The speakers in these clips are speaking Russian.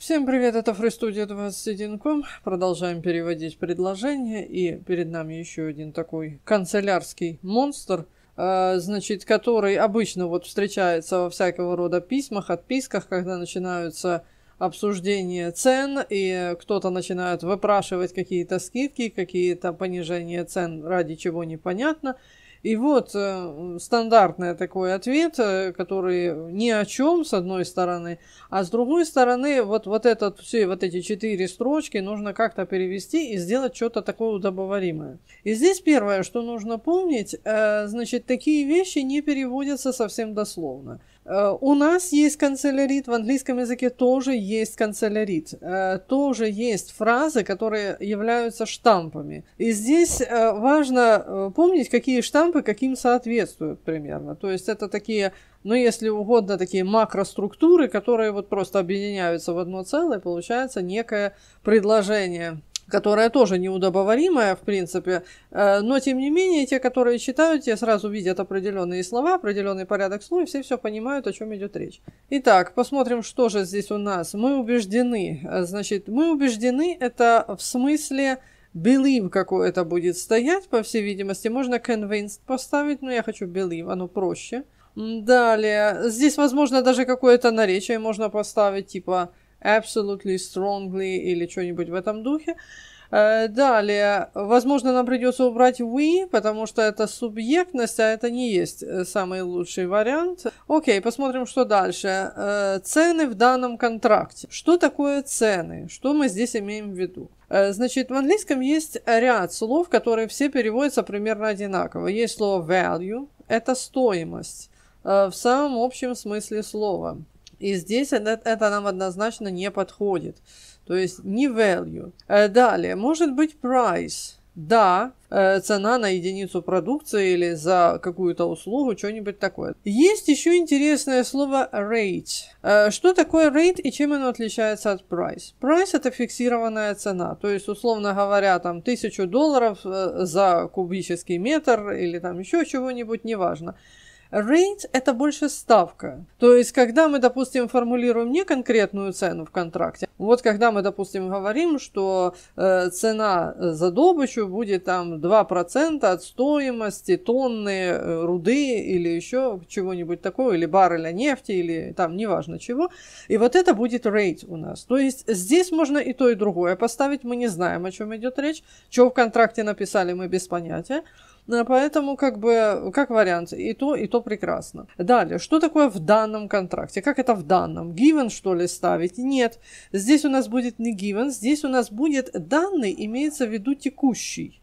Всем привет, это FreeStudio 21.com. Продолжаем переводить предложения. И перед нами еще один такой канцелярский монстр, э, значит, который обычно вот встречается во всякого рода письмах, отписках, когда начинаются обсуждение цен, и кто-то начинает выпрашивать какие-то скидки, какие-то понижения цен, ради чего непонятно – и вот э, стандартный такой ответ, э, который ни о чем, с одной стороны, а с другой стороны, вот, вот, этот, все, вот эти четыре строчки нужно как-то перевести и сделать что-то такое удобоваримое. И здесь первое, что нужно помнить, э, значит, такие вещи не переводятся совсем дословно. Э, у нас есть канцелярит, в английском языке тоже есть канцелярит. Э, тоже есть фразы, которые являются штампами. И здесь э, важно помнить, какие штампы каким соответствуют примерно. То есть это такие, ну если угодно, такие макроструктуры, которые вот просто объединяются в одно целое, получается некое предложение которая тоже неудобоваримая, в принципе, э, но тем не менее, те, которые читают, те сразу видят определенные слова, определенный порядок слов, и все все понимают, о чем идет речь. Итак, посмотрим, что же здесь у нас. Мы убеждены, э, значит, мы убеждены, это в смысле believe какое-то будет стоять, по всей видимости, можно convinced поставить, но я хочу believe, оно проще. Далее, здесь, возможно, даже какое-то наречие можно поставить, типа absolutely, strongly или что-нибудь в этом духе. Э, далее, возможно, нам придется убрать we, потому что это субъектность, а это не есть э, самый лучший вариант. Окей, посмотрим, что дальше. Э, цены в данном контракте. Что такое цены? Что мы здесь имеем в виду? Значит, в английском есть ряд слов, которые все переводятся примерно одинаково. Есть слово value, это стоимость в самом общем смысле слова. И здесь это, это нам однозначно не подходит. То есть не value. Э, далее, может быть price. Да, э, цена на единицу продукции или за какую-то услугу, что-нибудь такое. Есть еще интересное слово rate. Э, что такое rate и чем оно отличается от price? Price это фиксированная цена, то есть, условно говоря, там 1000 долларов за кубический метр или там еще чего-нибудь, неважно. Rate – это больше ставка. То есть, когда мы, допустим, формулируем не конкретную цену в контракте, вот когда мы, допустим, говорим, что э, цена за добычу будет там 2% от стоимости тонны э, руды или еще чего-нибудь такого, или барреля нефти, или там неважно чего, и вот это будет rate у нас. То есть, здесь можно и то, и другое поставить, мы не знаем, о чем идет речь, что в контракте написали, мы без понятия. Э, поэтому, как бы, как вариант, и то, и то прекрасно. Далее, что такое в данном контракте? Как это в данном? Given, что ли, ставить? Нет. Здесь у нас будет не given, здесь у нас будет данный, имеется в виду текущий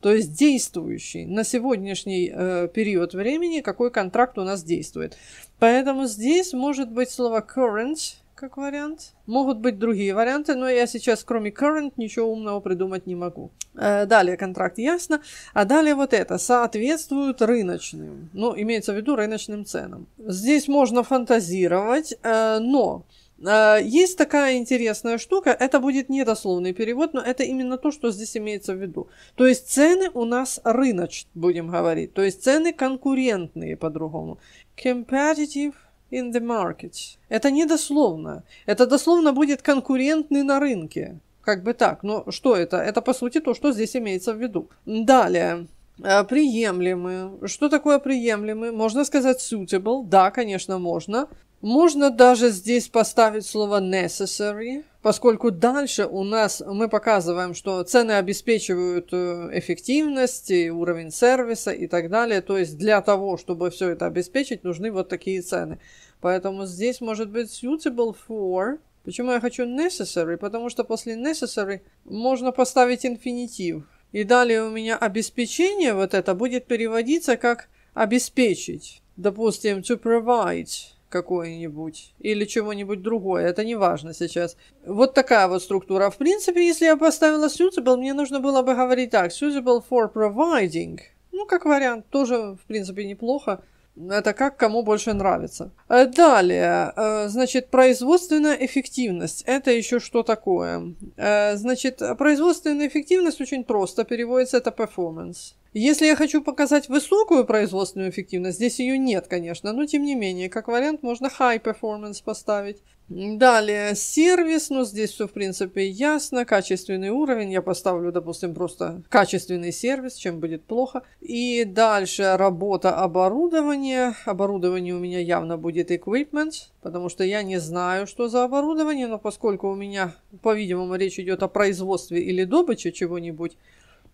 то есть действующий на сегодняшний э, период времени, какой контракт у нас действует. Поэтому здесь может быть слово current, как вариант. Могут быть другие варианты, но я сейчас, кроме current, ничего умного придумать не могу. Э, далее контракт, ясно. А далее вот это. Соответствуют рыночным. Ну, имеется в виду рыночным ценам. Здесь можно фантазировать, э, но... Э, есть такая интересная штука, это будет не дословный перевод, но это именно то, что здесь имеется в виду. То есть цены у нас рыночные, будем говорить. То есть цены конкурентные по-другому. Competitive in the market. Это не дословно. Это дословно будет конкурентный на рынке. Как бы так. Но что это? Это по сути то, что здесь имеется в виду. Далее. Э, приемлемые. Что такое приемлемые? Можно сказать suitable. Да, конечно, можно. Можно даже здесь поставить слово necessary, поскольку дальше у нас мы показываем, что цены обеспечивают э, эффективность, уровень сервиса и так далее. То есть для того, чтобы все это обеспечить, нужны вот такие цены. Поэтому здесь может быть suitable for. Почему я хочу necessary? Потому что после necessary можно поставить инфинитив. И далее у меня обеспечение вот это будет переводиться как обеспечить. Допустим, to provide какое-нибудь или чего-нибудь другое. Это не важно сейчас. Вот такая вот структура. В принципе, если я поставила suitable, мне нужно было бы говорить так. Suitable for providing. Ну, как вариант, тоже, в принципе, неплохо. Это как кому больше нравится. Э, далее, э, значит, производственная эффективность. Это еще что такое? Э, значит, производственная эффективность очень просто переводится, это performance. Если я хочу показать высокую производственную эффективность, здесь ее нет, конечно, но тем не менее, как вариант можно high performance поставить. Далее сервис, ну здесь все в принципе ясно, качественный уровень, я поставлю, допустим, просто качественный сервис, чем будет плохо. И дальше работа оборудования, оборудование у меня явно будет equipment, потому что я не знаю, что за оборудование, но поскольку у меня, по-видимому, речь идет о производстве или добыче чего-нибудь,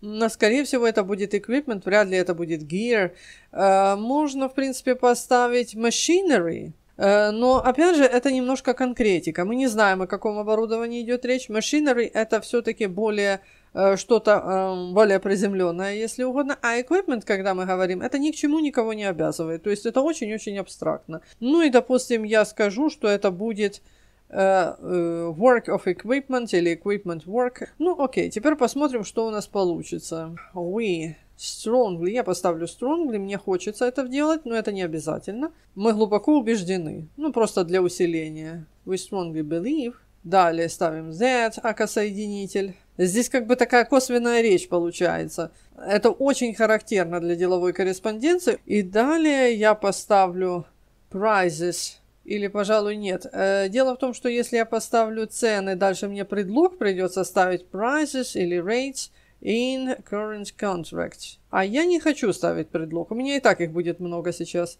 но, ну, скорее всего, это будет equipment, вряд ли это будет gear. Э, можно, в принципе, поставить machinery, Э, но, опять же, это немножко конкретика. Мы не знаем, о каком оборудовании идет речь. Machinery – это все-таки более э, что-то эм, более приземленное, если угодно. А equipment, когда мы говорим, это ни к чему никого не обязывает. То есть это очень-очень абстрактно. Ну и, допустим, я скажу, что это будет э, work of equipment или equipment work. Ну окей, теперь посмотрим, что у нас получится. We Strongly, я поставлю Strongly, мне хочется это делать, но это не обязательно. Мы глубоко убеждены, ну просто для усиления. We strongly believe. Далее ставим that, акосоединитель. Здесь как бы такая косвенная речь получается. Это очень характерно для деловой корреспонденции. И далее я поставлю prizes. Или, пожалуй, нет. Э, дело в том, что если я поставлю цены, дальше мне предлог придется ставить prizes или rates – in current contract. А я не хочу ставить предлог, у меня и так их будет много сейчас.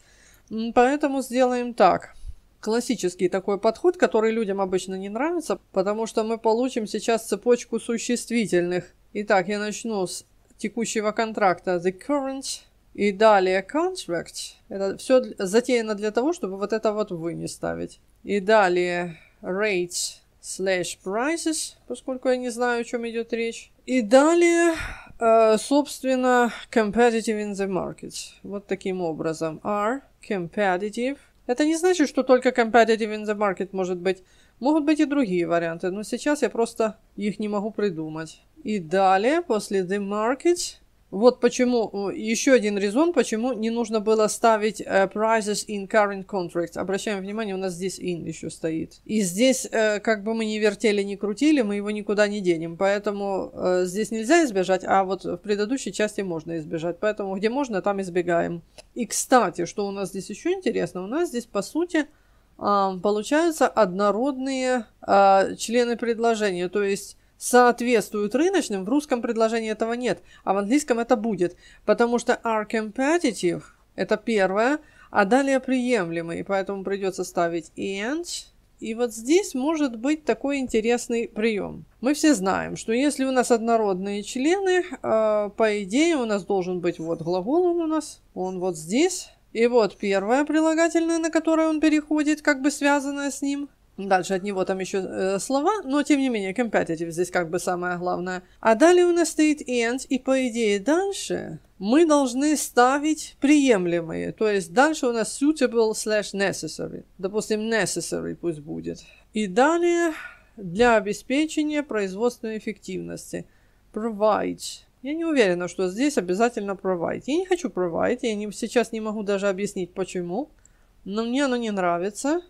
Поэтому сделаем так. Классический такой подход, который людям обычно не нравится, потому что мы получим сейчас цепочку существительных. Итак, я начну с текущего контракта the current и далее contract. Это все затеяно для того, чтобы вот это вот вы не ставить. И далее rates slash prices, поскольку я не знаю, о чем идет речь. И далее, э, собственно, competitive in the market. Вот таким образом. Are competitive. Это не значит, что только competitive in the market может быть. Могут быть и другие варианты, но сейчас я просто их не могу придумать. И далее, после the market, вот почему, еще один резон, почему не нужно было ставить uh, prices in current contracts. Обращаем внимание, у нас здесь in еще стоит. И здесь, uh, как бы мы ни вертели, ни крутили, мы его никуда не денем. Поэтому uh, здесь нельзя избежать, а вот в предыдущей части можно избежать. Поэтому где можно, там избегаем. И, кстати, что у нас здесь еще интересно, у нас здесь, по сути, получаются однородные а, члены предложения. То есть соответствуют рыночным, в русском предложении этого нет, а в английском это будет, потому что are competitive – это первое, а далее приемлемый, поэтому придется ставить and. И вот здесь может быть такой интересный прием. Мы все знаем, что если у нас однородные члены, э, по идее у нас должен быть вот глагол он у нас, он вот здесь. И вот первое прилагательное, на которое он переходит, как бы связанное с ним – Дальше от него там еще э, слова, но тем не менее competitive здесь как бы самое главное. А далее у нас стоит and, и по идее дальше мы должны ставить приемлемые. То есть дальше у нас suitable slash necessary. Допустим, necessary пусть будет. И далее для обеспечения производственной эффективности. Provide. Я не уверена, что здесь обязательно provide. Я не хочу provide, я не, сейчас не могу даже объяснить почему. Но мне оно не нравится.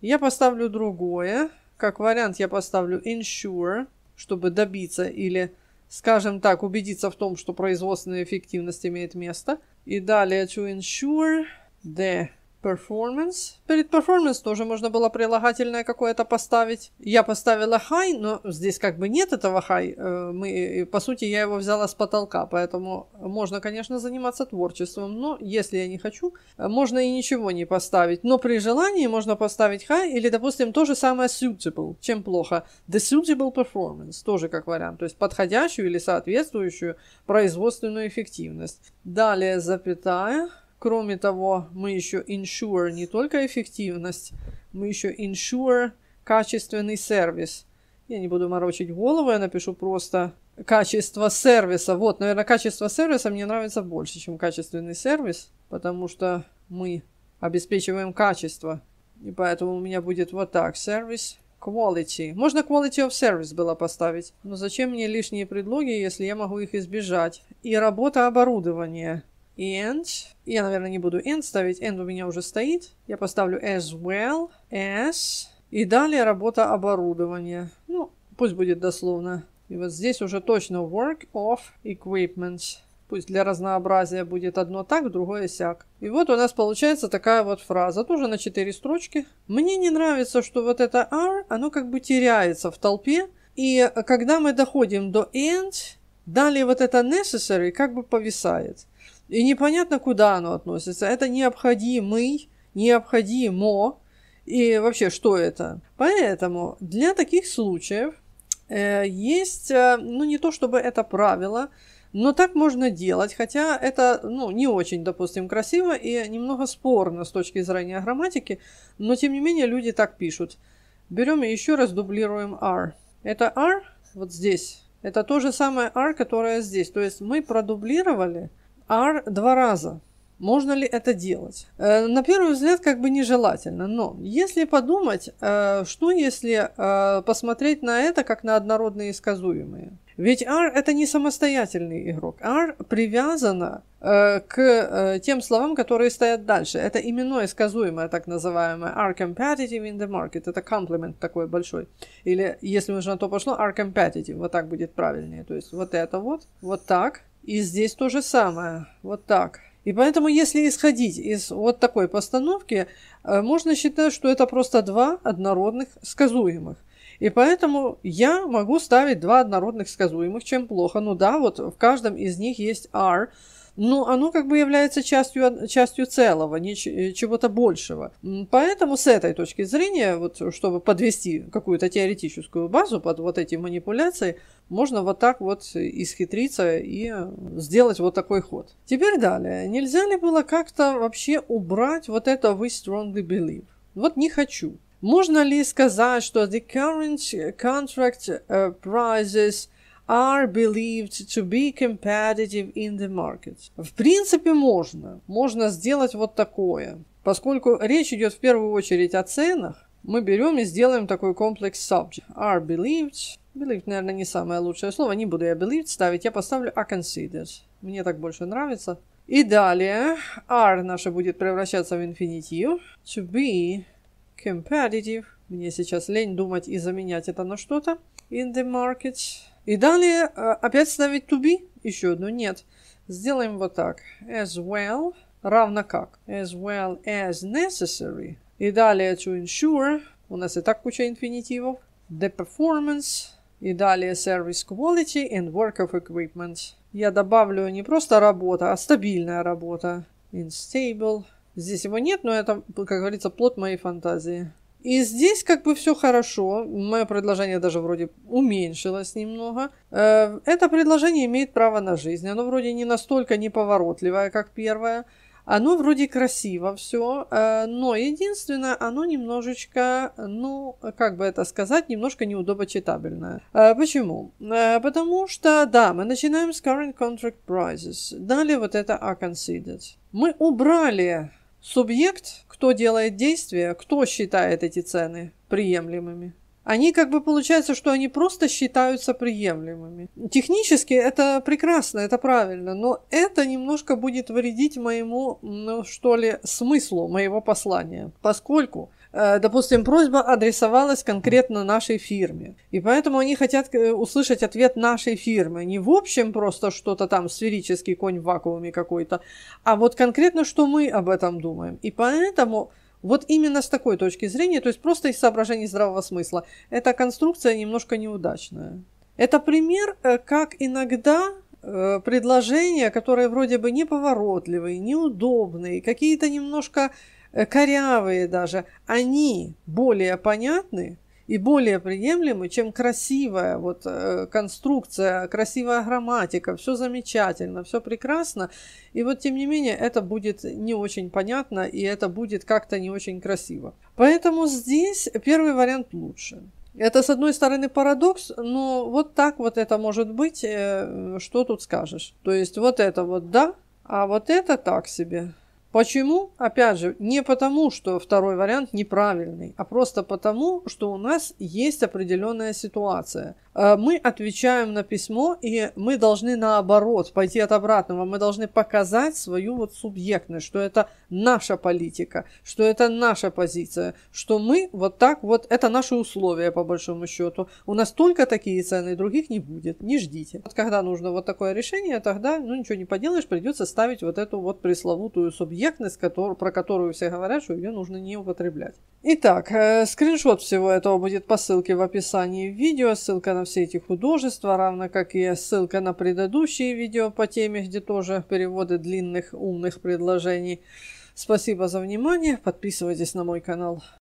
Я поставлю другое. Как вариант я поставлю ensure, чтобы добиться или, скажем так, убедиться в том, что производственная эффективность имеет место. И далее to ensure the Performance. Перед performance тоже можно было прилагательное какое-то поставить. Я поставила high, но здесь как бы нет этого high. Э, мы, по сути, я его взяла с потолка, поэтому можно, конечно, заниматься творчеством, но если я не хочу, э, можно и ничего не поставить. Но при желании можно поставить high или, допустим, то же самое suitable, чем плохо. The suitable performance, тоже как вариант, то есть подходящую или соответствующую производственную эффективность. Далее запятая. Кроме того, мы еще insure не только эффективность, мы еще insure качественный сервис. Я не буду морочить голову, я напишу просто качество сервиса. Вот, наверное, качество сервиса мне нравится больше, чем качественный сервис, потому что мы обеспечиваем качество. И поэтому у меня будет вот так, сервис quality. Можно quality of service было поставить. Но зачем мне лишние предлоги, если я могу их избежать? И работа оборудования and. Я, наверное, не буду and ставить. And у меня уже стоит. Я поставлю as well as. И далее работа оборудования. Ну, пусть будет дословно. И вот здесь уже точно work of equipment. Пусть для разнообразия будет одно так, другое сяк. И вот у нас получается такая вот фраза, тоже на четыре строчки. Мне не нравится, что вот это are, оно как бы теряется в толпе. И когда мы доходим до end, далее вот это necessary как бы повисает. И непонятно, куда оно относится. Это необходимый, необходимо. И вообще, что это? Поэтому для таких случаев э, есть, э, ну не то чтобы это правило, но так можно делать, хотя это ну, не очень, допустим, красиво и немного спорно с точки зрения грамматики, но тем не менее люди так пишут. Берем и еще раз дублируем R. Это R вот здесь. Это то же самое R, которое здесь. То есть мы продублировали R два раза. Можно ли это делать? Э, на первый взгляд как бы нежелательно, но если подумать, э, что если э, посмотреть на это как на однородные и сказуемые? Ведь R это не самостоятельный игрок. R привязано к тем словам, которые стоят дальше. Это именное сказуемое, так называемое are competitive in the market. Это комплимент такой большой. Или, если уже на то пошло, are competitive. Вот так будет правильнее. То есть вот это вот, вот так, и здесь то же самое. Вот так. И поэтому, если исходить из вот такой постановки, э, можно считать, что это просто два однородных сказуемых. И поэтому я могу ставить два однородных сказуемых, чем плохо. Ну да, вот в каждом из них есть R, но ну, оно как бы является частью, частью целого, не э, чего-то большего. Поэтому с этой точки зрения, вот, чтобы подвести какую-то теоретическую базу под вот эти манипуляции, можно вот так вот исхитриться и сделать вот такой ход. Теперь далее. Нельзя ли было как-то вообще убрать вот это «we strongly believe»? Вот не хочу. Можно ли сказать, что the current contract uh, prices – are believed to be competitive in the market. В принципе, можно. Можно сделать вот такое. Поскольку речь идет в первую очередь о ценах, мы берем и сделаем такой комплекс subject. Are believed. Believed, наверное, не самое лучшее слово. Не буду я believed ставить, я поставлю are considered. Мне так больше нравится. И далее are наше будет превращаться в инфинитив. To be competitive. Мне сейчас лень думать и заменять это на что-то. In the market. И далее э, опять ставить to be? Еще одну нет. Сделаем вот так. As well равно как. As well as necessary. И далее to ensure. У нас и так куча инфинитивов. The performance. И далее service quality and work of equipment. Я добавлю не просто работа, а стабильная работа. In stable. Здесь его нет, но это, как говорится, плод моей фантазии. И здесь как бы все хорошо. Мое предложение даже вроде уменьшилось немного. Э, это предложение имеет право на жизнь. Оно вроде не настолько неповоротливое, как первое. Оно вроде красиво все, э, но единственное, оно немножечко, ну, как бы это сказать, немножко неудобочитабельное. Э, почему? Потому что, да, мы начинаем с current contract prices. Далее вот это are considered. Мы убрали субъект кто делает действия, кто считает эти цены приемлемыми. Они как бы получается, что они просто считаются приемлемыми. Технически это прекрасно, это правильно, но это немножко будет вредить моему, ну, что ли, смыслу моего послания, поскольку Э, допустим, просьба адресовалась конкретно нашей фирме. И поэтому они хотят э, услышать ответ нашей фирмы. Не в общем просто что-то там, сферический конь в вакууме какой-то, а вот конкретно, что мы об этом думаем. И поэтому вот именно с такой точки зрения, то есть просто из соображений здравого смысла, эта конструкция немножко неудачная. Это пример, э, как иногда предложения, которые вроде бы неповоротливые, неудобные, какие-то немножко Э, корявые даже, они более понятны и более приемлемы, чем красивая вот э, конструкция, красивая грамматика, все замечательно, все прекрасно. И вот тем не менее это будет не очень понятно и это будет как-то не очень красиво. Поэтому здесь первый вариант лучше. Это, с одной стороны, парадокс, но вот так вот это может быть, э, что тут скажешь. То есть вот это вот да, а вот это так себе. Почему? Опять же, не потому, что второй вариант неправильный, а просто потому, что у нас есть определенная ситуация. Э, мы отвечаем на письмо, и мы должны наоборот пойти от обратного. Мы должны показать свою вот субъектность, что это наша политика, что это наша позиция, что мы вот так вот, это наши условия по большому счету. У нас только такие цены, других не будет, не ждите. Вот когда нужно вот такое решение, тогда ну ничего не поделаешь, придется ставить вот эту вот пресловутую субъектность субъектность, который, про которую все говорят, что ее нужно не употреблять. Итак, э, скриншот всего этого будет по ссылке в описании видео, ссылка на все эти художества, равно как и ссылка на предыдущие видео по теме, где тоже переводы длинных умных предложений. Спасибо за внимание, подписывайтесь на мой канал.